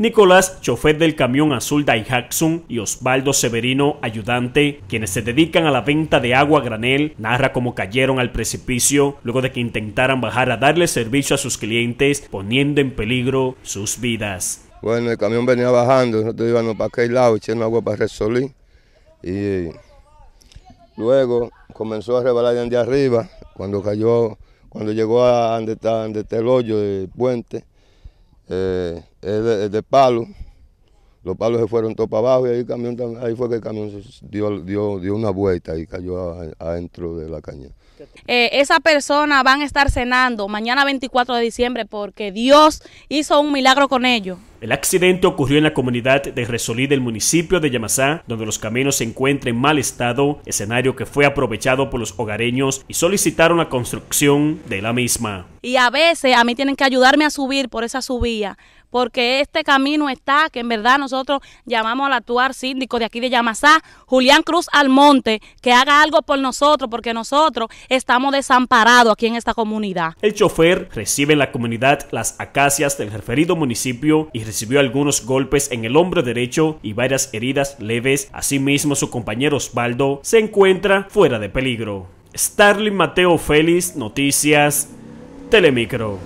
Nicolás, chofer del camión azul Daihatsu y Osvaldo Severino, ayudante, quienes se dedican a la venta de agua a granel, narra cómo cayeron al precipicio luego de que intentaran bajar a darle servicio a sus clientes, poniendo en peligro sus vidas. Bueno, el camión venía bajando, nosotros íbamos para aquel lado echando agua para resolver. Y luego comenzó a rebalar de arriba, cuando cayó, cuando llegó a donde está, donde el hoyo del puente, eh, es de, palo. Los palos se fueron todo para abajo y ahí, ahí fue que el camión dio, dio, una vuelta y cayó adentro de la caña. Eh, esa persona van a estar cenando mañana 24 de diciembre porque Dios hizo un milagro con ellos. El accidente ocurrió en la comunidad de Resolí del municipio de Yamasá, donde los caminos se encuentran en mal estado, escenario que fue aprovechado por los hogareños y solicitaron la construcción de la misma. Y a veces a mí tienen que ayudarme a subir por esa subida, porque este camino está, que en verdad nosotros llamamos al actuar síndico de aquí de Llamasá, Julián Cruz Almonte, que haga algo por nosotros, porque nosotros estamos desamparados aquí en esta comunidad. El chofer recibe en la comunidad las acacias del referido municipio y recibió algunos golpes en el hombro derecho y varias heridas leves. Asimismo, su compañero Osvaldo se encuentra fuera de peligro. Starling Mateo Félix, Noticias Telemicro.